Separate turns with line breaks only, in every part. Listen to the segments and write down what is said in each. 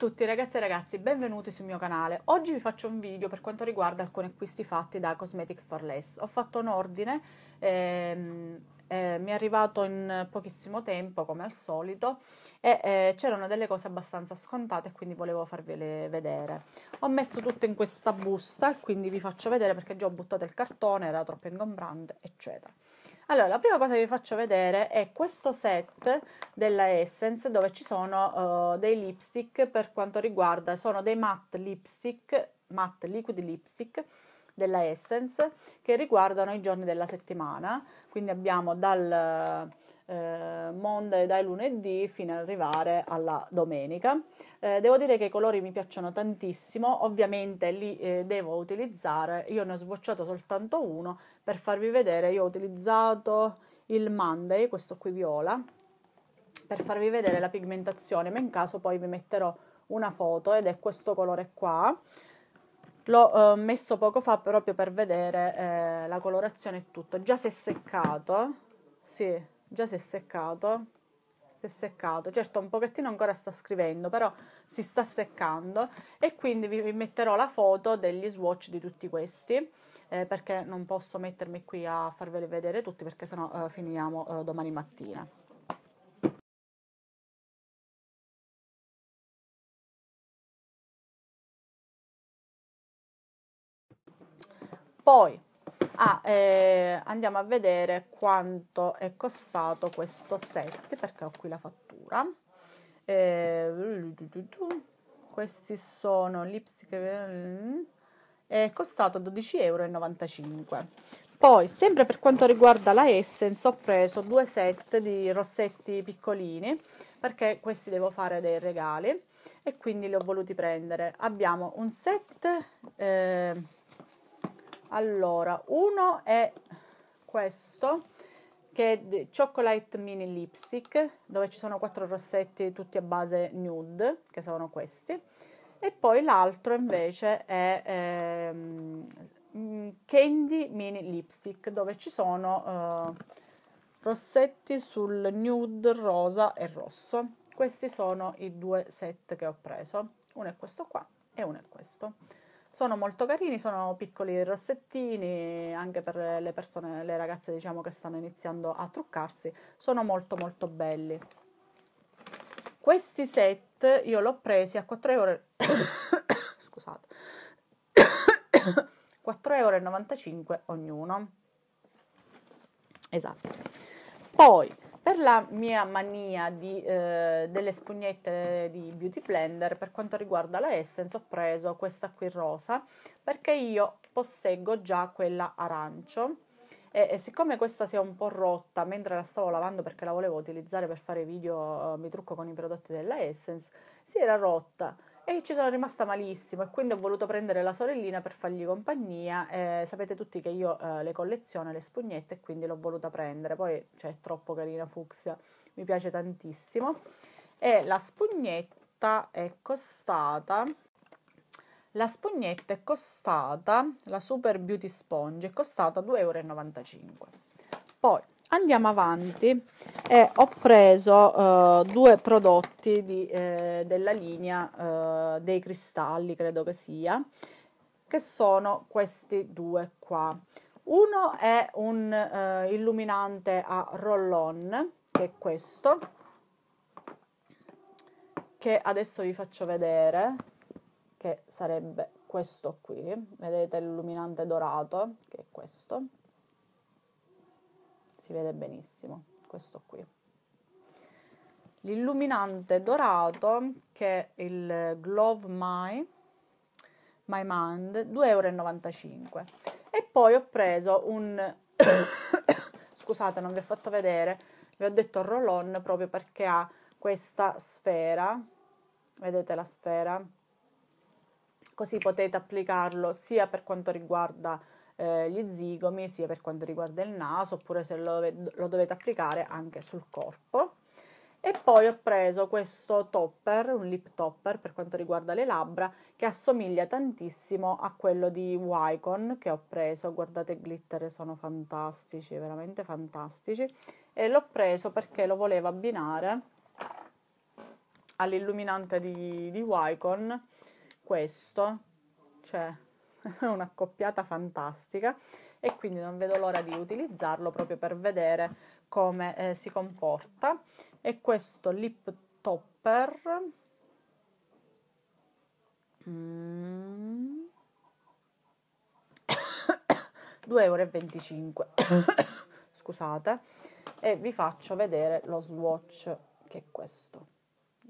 tutti ragazzi e ragazzi, benvenuti sul mio canale. Oggi vi faccio un video per quanto riguarda alcuni acquisti fatti da Cosmetic for Less. Ho fatto un ordine, ehm, eh, mi è arrivato in pochissimo tempo come al solito e eh, c'erano delle cose abbastanza scontate quindi volevo farvele vedere. Ho messo tutto in questa busta quindi vi faccio vedere perché già ho buttato il cartone, era troppo ingombrante eccetera. Allora, la prima cosa che vi faccio vedere è questo set della Essence dove ci sono uh, dei lipstick per quanto riguarda, sono dei matte lipstick, matte liquid lipstick della Essence che riguardano i giorni della settimana. Quindi abbiamo dal eh, Monday dai lunedì fino ad arrivare alla domenica. Eh, devo dire che i colori mi piacciono tantissimo, ovviamente li eh, devo utilizzare, io ne ho sbocciato soltanto uno per farvi vedere, io ho utilizzato il Monday, questo qui viola, per farvi vedere la pigmentazione, ma in caso poi vi metterò una foto ed è questo colore qua. L'ho eh, messo poco fa proprio per vedere eh, la colorazione e tutto, già si è seccato, sì, già si è seccato, si è seccato, certo un pochettino ancora sta scrivendo, però si sta seccando e quindi vi metterò la foto degli swatch di tutti questi. Eh, perché non posso mettermi qui a farveli vedere tutti perché sennò eh, finiamo eh, domani mattina. Poi Ah, eh, andiamo a vedere quanto è costato questo set perché ho qui la fattura. Eh, questi sono lipstick. Eh, è costato 12,95 euro. Poi, sempre per quanto riguarda la Essence, ho preso due set di rossetti piccolini perché questi devo fare dei regali e quindi li ho voluti prendere. Abbiamo un set eh, allora, uno è questo che è Chocolate Mini Lipstick, dove ci sono quattro rossetti tutti a base nude, che sono questi. E poi l'altro invece è ehm, mm, Candy Mini Lipstick, dove ci sono eh, rossetti sul nude rosa e rosso. Questi sono i due set che ho preso. Uno è questo qua e uno è questo. Sono molto carini, sono piccoli rossettini anche per le persone, le ragazze diciamo che stanno iniziando a truccarsi, sono molto molto belli. Questi set io l'ho presi a 4 euro scusate. 4,95 euro ognuno. Esatto. Poi per la mia mania di, eh, delle spugnette di Beauty Blender, per quanto riguarda la Essence, ho preso questa qui rosa perché io posseggo già quella arancio. E, e, siccome questa si è un po' rotta mentre la stavo lavando perché la volevo utilizzare per fare video eh, mi trucco con i prodotti della Essence, si era rotta e ci sono rimasta malissimo e quindi ho voluto prendere la sorellina per fargli compagnia. Eh, sapete tutti che io eh, le colleziono, le spugnette, e quindi l'ho voluta prendere. Poi cioè, è troppo carina fucsia, mi piace tantissimo. E la spugnetta è costata... La spugnetta è costata, la Super Beauty Sponge, è costata 2,95 euro. Poi andiamo avanti eh, ho preso eh, due prodotti di, eh, della linea eh, dei cristalli credo che sia che sono questi due qua uno è un eh, illuminante a roll on che è questo che adesso vi faccio vedere che sarebbe questo qui vedete l'illuminante dorato che è questo si vede benissimo, questo qui. L'illuminante dorato che è il Glove My, My Mind, 2,95 euro. E poi ho preso un... scusate, non vi ho fatto vedere, vi ho detto roll-on proprio perché ha questa sfera, vedete la sfera? Così potete applicarlo sia per quanto riguarda eh, gli zigomi sia per quanto riguarda il naso oppure se lo, lo dovete applicare anche sul corpo. E poi ho preso questo topper, un lip topper per quanto riguarda le labbra, che assomiglia tantissimo a quello di Wycon che ho preso. Guardate i glitter, sono fantastici, veramente fantastici. E l'ho preso perché lo volevo abbinare all'illuminante di, di Wycon, questo, cioè un'accoppiata fantastica e quindi non vedo l'ora di utilizzarlo proprio per vedere come eh, si comporta. E questo lip topper mm. 2,25 euro. Scusate, e vi faccio vedere lo swatch che è questo,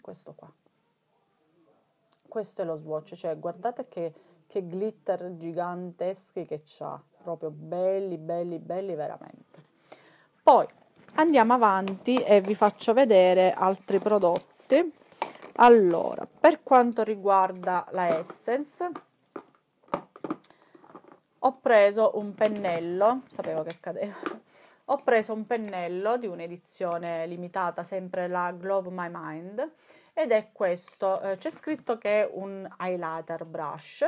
questo qua. Questo è lo swatch, cioè guardate che che glitter giganteschi che c'ha, proprio belli, belli, belli veramente. Poi andiamo avanti e vi faccio vedere altri prodotti. Allora, per quanto riguarda la Essence, ho preso un pennello, sapevo che cadeva, ho preso un pennello di un'edizione limitata, sempre la Glove My Mind, ed è questo, eh, c'è scritto che è un highlighter brush,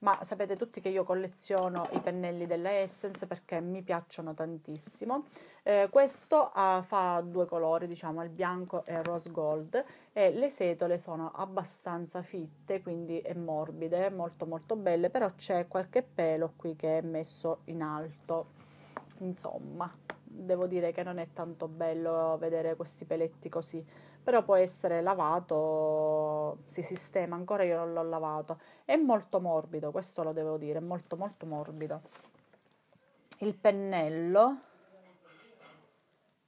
ma sapete tutti che io colleziono i pennelli della Essence perché mi piacciono tantissimo. Eh, questo ha, eh, fa due colori, diciamo il bianco e il rose gold e le setole sono abbastanza fitte, quindi è morbide, molto molto belle, però c'è qualche pelo qui che è messo in alto. Insomma, devo dire che non è tanto bello vedere questi peletti così però può essere lavato, si sistema, ancora io non l'ho lavato, è molto morbido, questo lo devo dire, è molto molto morbido. Il pennello,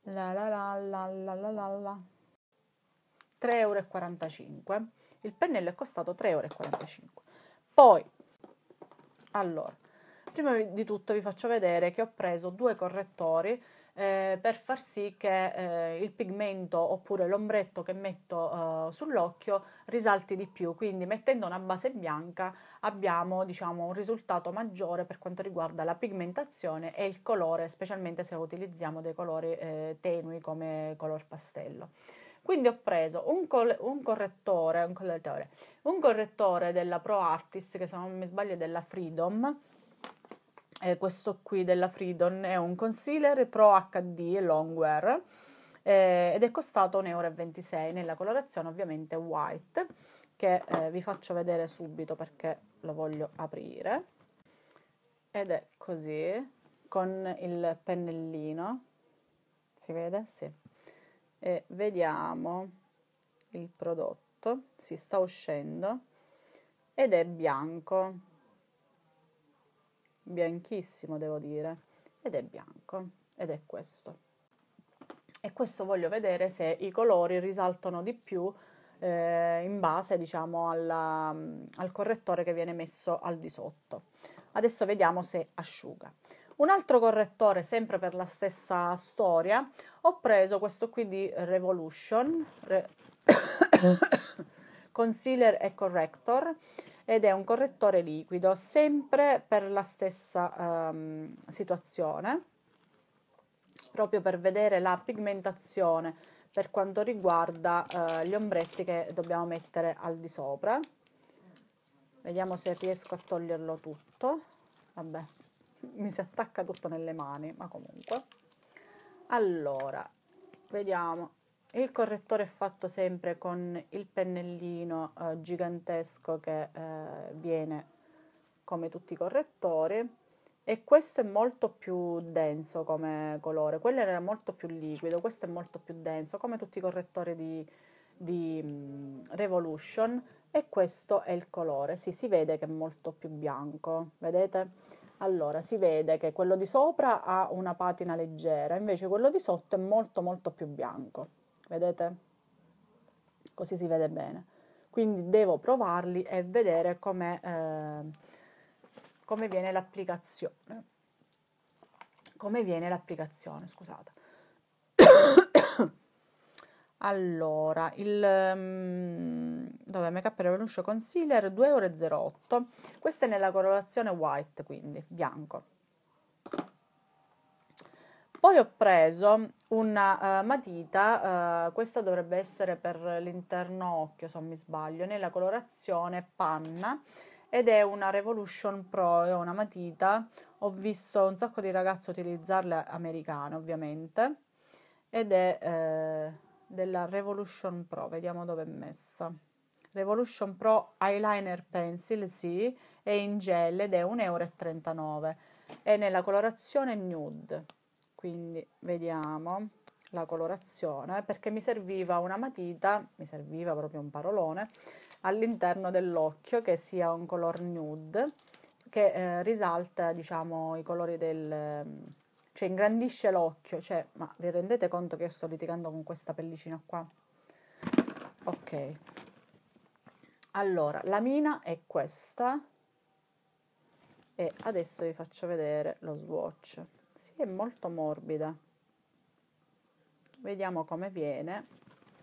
la la la la la la la la, 3,45 euro, il pennello è costato 3,45 euro. Poi, allora, prima di tutto vi faccio vedere che ho preso due correttori eh, per far sì che eh, il pigmento oppure l'ombretto che metto eh, sull'occhio risalti di più. Quindi mettendo una base bianca abbiamo diciamo, un risultato maggiore per quanto riguarda la pigmentazione e il colore, specialmente se utilizziamo dei colori eh, tenui come color pastello. Quindi ho preso un, col- un, correttore, un, correttore, un correttore della Pro Artist, che se non mi sbaglio è della Freedom, eh, questo qui della Freedom è un concealer Pro HD Longwear eh, ed è costato 1,26 euro nella colorazione ovviamente white che eh, vi faccio vedere subito perché lo voglio aprire ed è così con il pennellino si vede? sì e vediamo il prodotto si sta uscendo ed è bianco bianchissimo devo dire, ed è bianco, ed è questo. E questo voglio vedere se i colori risaltano di più eh, in base diciamo alla, al correttore che viene messo al di sotto. Adesso vediamo se asciuga. Un altro correttore, sempre per la stessa storia, ho preso questo qui di Revolution, Re- Concealer e Corrector, ed è un correttore liquido, sempre per la stessa um, situazione, proprio per vedere la pigmentazione per quanto riguarda uh, gli ombretti che dobbiamo mettere al di sopra. Vediamo se riesco a toglierlo tutto. Vabbè, mi si attacca tutto nelle mani, ma comunque. Allora, vediamo il correttore è fatto sempre con il pennellino eh, gigantesco che eh, viene come tutti i correttori e questo è molto più denso come colore, quello era molto più liquido, questo è molto più denso come tutti i correttori di, di um, Revolution e questo è il colore, sì, si vede che è molto più bianco, vedete? Allora, si vede che quello di sopra ha una patina leggera, invece quello di sotto è molto molto più bianco vedete? Così si vede bene. Quindi devo provarli e vedere come, eh, come viene l'applicazione. Come viene l'applicazione, scusate. Allora, il um, dove Makeup Revolution Concealer 2,08 euro. Questa è nella colorazione white, quindi bianco. Poi ho preso una uh, matita, uh, questa dovrebbe essere per l'interno occhio se non mi sbaglio, nella colorazione panna ed è una Revolution Pro, è una matita, ho visto un sacco di ragazze utilizzarla, americane ovviamente, ed è eh, della Revolution Pro, vediamo dove è messa. Revolution Pro Eyeliner Pencil, sì, è in gel ed è 1,39 euro, è nella colorazione nude quindi vediamo la colorazione perché mi serviva una matita, mi serviva proprio un parolone all'interno dell'occhio che sia un color nude che eh, risalta diciamo i colori del cioè ingrandisce l'occhio, cioè ma vi rendete conto che io sto litigando con questa pellicina qua? Ok. Allora, la mina è questa e adesso vi faccio vedere lo swatch si è molto morbida vediamo come viene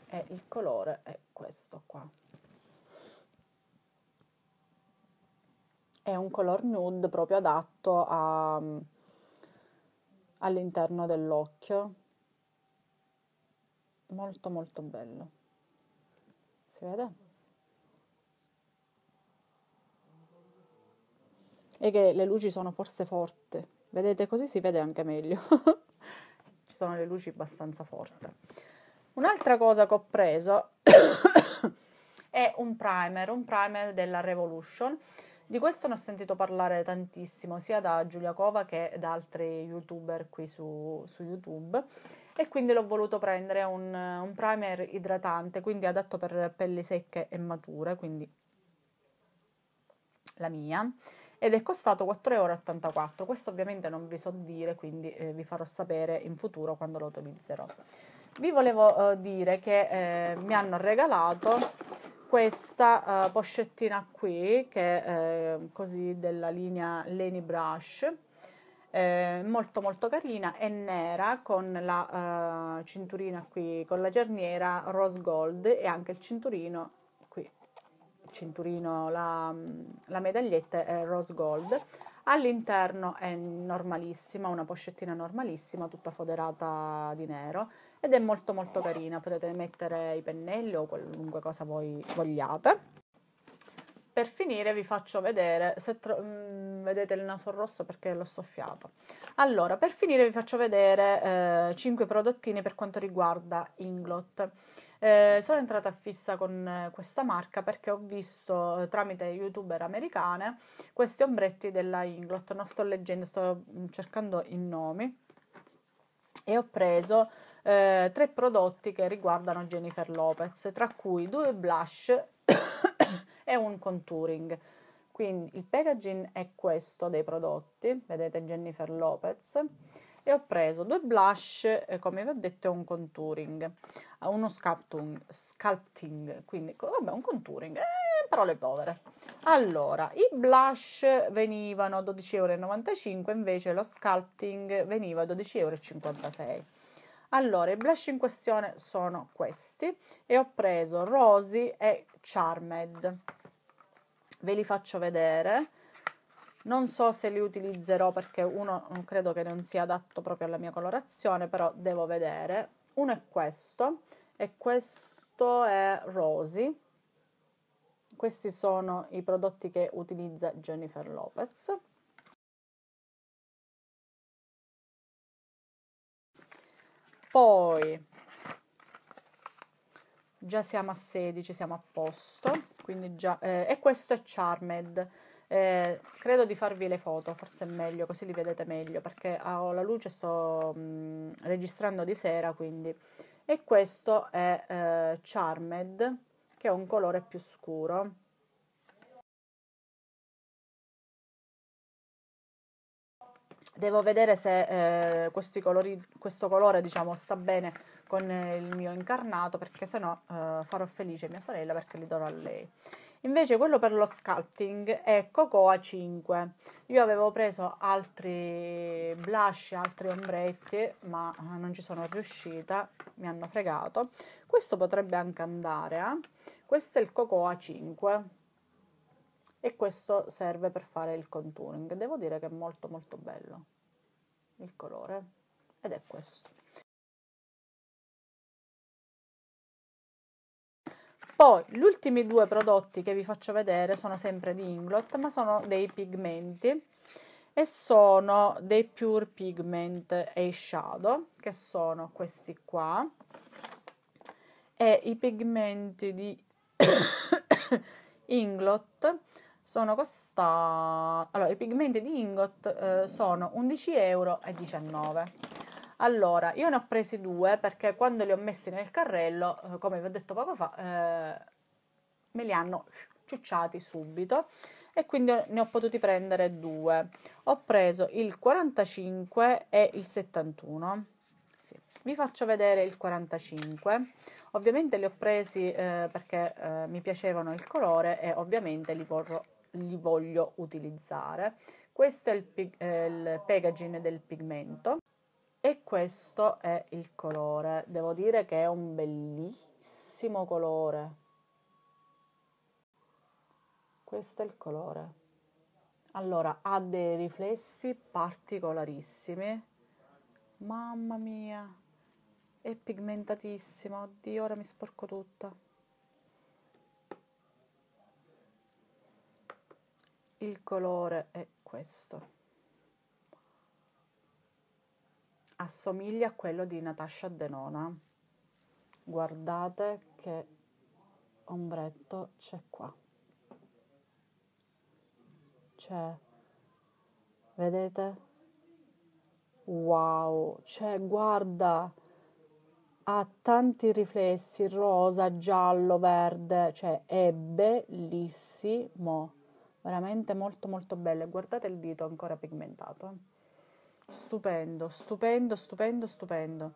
e il colore è questo qua è un color nude proprio adatto a, mm, all'interno dell'occhio molto molto bello si vede? e che le luci sono forse forti Vedete, così si vede anche meglio. Ci sono le luci abbastanza forti. Un'altra cosa che ho preso è un primer, un primer della Revolution. Di questo ne ho sentito parlare tantissimo, sia da Giulia Cova che da altri youtuber qui su, su YouTube. E quindi l'ho voluto prendere un, un primer idratante, quindi adatto per pelli secche e mature, quindi la mia ed è costato 4,84 euro. Questo ovviamente non vi so dire, quindi eh, vi farò sapere in futuro quando lo utilizzerò. Vi volevo eh, dire che eh, mi hanno regalato questa pochettina eh, qui, che è eh, così della linea Leni Brush. Eh, molto molto carina è nera con la cinturina qui con la cerniera rose gold e anche il cinturino cinturino, la, la medaglietta è rose gold. All'interno è normalissima, una pochettina normalissima, tutta foderata di nero ed è molto molto carina, potete mettere i pennelli o qualunque cosa voi vogliate. Per finire vi faccio vedere, se tro- mm, vedete il naso rosso perché l'ho soffiato. Allora, per finire vi faccio vedere eh, 5 prodottini per quanto riguarda Inglot. Eh, sono entrata fissa con eh, questa marca perché ho visto eh, tramite youtuber americane questi ombretti della Inglot. Non sto leggendo, sto mm, cercando i nomi. E ho preso eh, tre prodotti che riguardano Jennifer Lopez, tra cui due blush e un contouring. Quindi il packaging è questo dei prodotti, vedete Jennifer Lopez e ho preso due blush, eh, come vi ho detto, e un contouring, ah, uno sculpting, sculpting quindi vabbè, un contouring, eh, parole povere. Allora, i blush venivano 12,95 euro invece lo sculpting veniva 12,56 euro Allora, i blush in questione sono questi e ho preso Rosy e Charmed. Ve li faccio vedere non so se li utilizzerò perché uno credo che non sia adatto proprio alla mia colorazione, però devo vedere. Uno è questo e questo è Rosy. Questi sono i prodotti che utilizza Jennifer Lopez. Poi già siamo a 16, siamo a posto, quindi già, eh, e questo è Charmed eh, credo di farvi le foto, forse è meglio, così li vedete meglio, perché ho la luce, sto mh, mm, registrando di sera, quindi. E questo è eh, Charmed, che è un colore più scuro. Devo vedere se eh, questi colori, questo colore diciamo, sta bene con eh, il mio incarnato, perché se no eh, farò felice mia sorella perché li darò a lei. Invece quello per lo sculpting è Cocoa 5. Io avevo preso altri blush, altri ombretti, ma non ci sono riuscita, mi hanno fregato. Questo potrebbe anche andare, eh? Questo è il Cocoa 5 e questo serve per fare il contouring. Devo dire che è molto molto bello il colore ed è questo. Poi gli ultimi due prodotti che vi faccio vedere sono sempre di Inglot, ma sono dei pigmenti e sono dei Pure Pigment e Shadow, che sono questi qua. E i pigmenti di Inglot sono costati... Allora, i pigmenti di Ingot eh, sono 11,19 euro allora, io ne ho presi due perché quando li ho messi nel carrello, eh, come vi ho detto poco fa, eh, me li hanno ciucciati subito e quindi ne ho potuti prendere due. Ho preso il 45 e il 71. Sì. Vi faccio vedere il 45. Ovviamente li ho presi eh, perché eh, mi piacevano il colore e ovviamente li, vorrò, li voglio utilizzare. Questo è il, eh, il packaging del pigmento e questo è il colore. Devo dire che è un bellissimo colore. Questo è il colore. Allora, ha dei riflessi particolarissimi. Mamma mia, è pigmentatissimo Oddio, ora mi sporco tutta. Il colore è questo. assomiglia a quello di Natasha Denona. Guardate che ombretto c'è qua. Cioè, vedete? Wow, cioè guarda, ha tanti riflessi, rosa, giallo, verde, cioè è bellissimo, veramente molto molto bello. Guardate il dito ancora pigmentato. Stupendo, stupendo, stupendo, stupendo.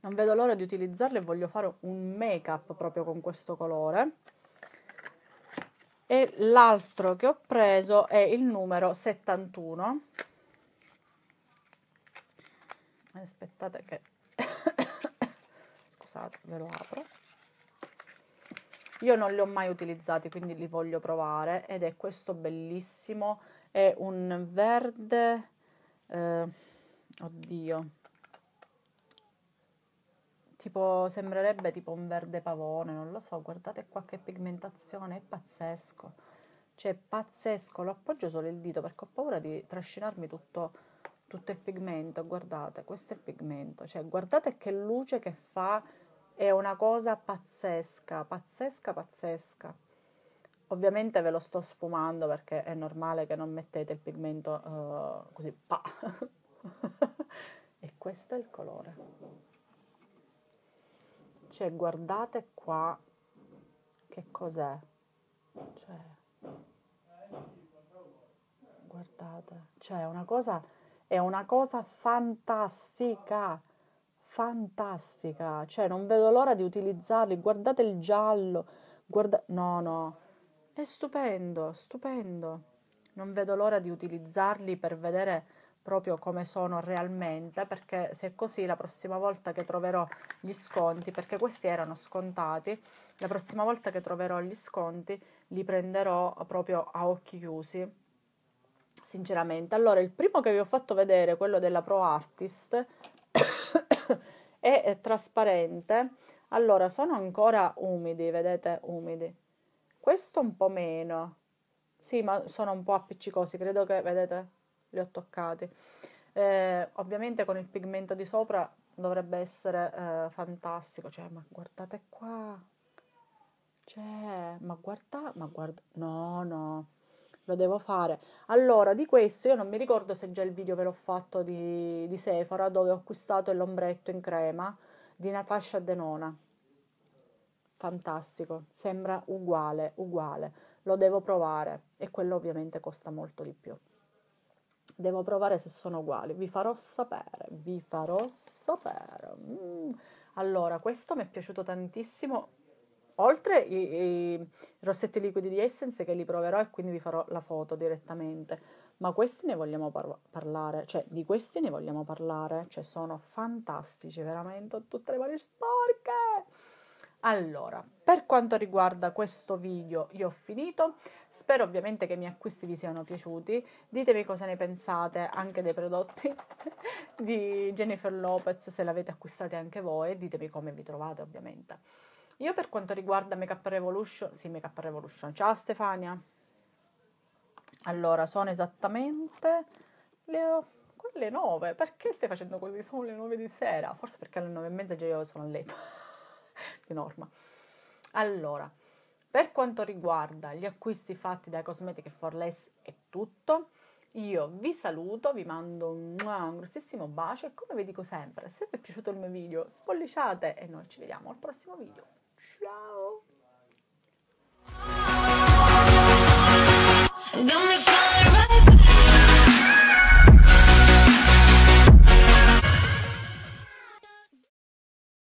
Non vedo l'ora di utilizzarlo e voglio fare un make up proprio con questo colore. E l'altro che ho preso è il numero 71. Aspettate che... Scusate, ve lo apro. Io non li ho mai utilizzati, quindi li voglio provare ed è questo bellissimo, è un verde eh, oddio tipo sembrerebbe tipo un verde pavone non lo so guardate qua che pigmentazione è pazzesco cioè pazzesco lo appoggio solo il dito perché ho paura di trascinarmi tutto, tutto il pigmento guardate questo è il pigmento cioè guardate che luce che fa è una cosa pazzesca pazzesca pazzesca Ovviamente ve lo sto sfumando perché è normale che non mettete il pigmento uh, così. Pa. e questo è il colore. Cioè, guardate qua che cos'è. Cioè, guardate, cioè una cosa, è una cosa fantastica, fantastica. Cioè, non vedo l'ora di utilizzarli. Guardate il giallo, guarda... No, no è stupendo, stupendo. Non vedo l'ora di utilizzarli per vedere proprio come sono realmente, perché se è così la prossima volta che troverò gli sconti, perché questi erano scontati, la prossima volta che troverò gli sconti li prenderò proprio a occhi chiusi. Sinceramente, allora il primo che vi ho fatto vedere, quello della Pro Artist, è eh, trasparente. Allora, sono ancora umidi, vedete, umidi questo un po' meno. Sì, ma sono un po' appiccicosi, credo che, vedete, li ho toccati. Eh, ovviamente con il pigmento di sopra dovrebbe essere eh, fantastico. Cioè, ma guardate qua. Cioè, ma guarda, ma guarda. No, no, lo devo fare. Allora, di questo io non mi ricordo se già il video ve l'ho fatto di, di Sephora dove ho acquistato l'ombretto in crema di Natasha Denona fantastico, sembra uguale, uguale, lo devo provare e quello ovviamente costa molto di più. Devo provare se sono uguali, vi farò sapere, vi farò sapere. Mm. Allora, questo mi è piaciuto tantissimo, oltre i, i, rossetti liquidi di Essence che li proverò e quindi vi farò la foto direttamente. Ma questi ne vogliamo par- parlare, cioè di questi ne vogliamo parlare, cioè sono fantastici, veramente ho tutte le mani sporche. Allora, per quanto riguarda questo video io ho finito, spero ovviamente che i miei acquisti vi siano piaciuti, ditemi cosa ne pensate anche dei prodotti di Jennifer Lopez, se l'avete acquistati anche voi, ditemi come vi trovate ovviamente. Io per quanto riguarda Makeup Revolution, sì Makeup Revolution, ciao Stefania! Allora, sono esattamente le, quelle 9, perché stai facendo così? Sono le 9 di sera, forse perché alle 9 e mezza già io sono a letto di norma. Allora, per quanto riguarda gli acquisti fatti da Cosmetic for Less è tutto. Io vi saluto, vi mando un, un grossissimo bacio e come vi dico sempre, se vi è piaciuto il mio video spolliciate e noi ci vediamo al prossimo video. Ciao!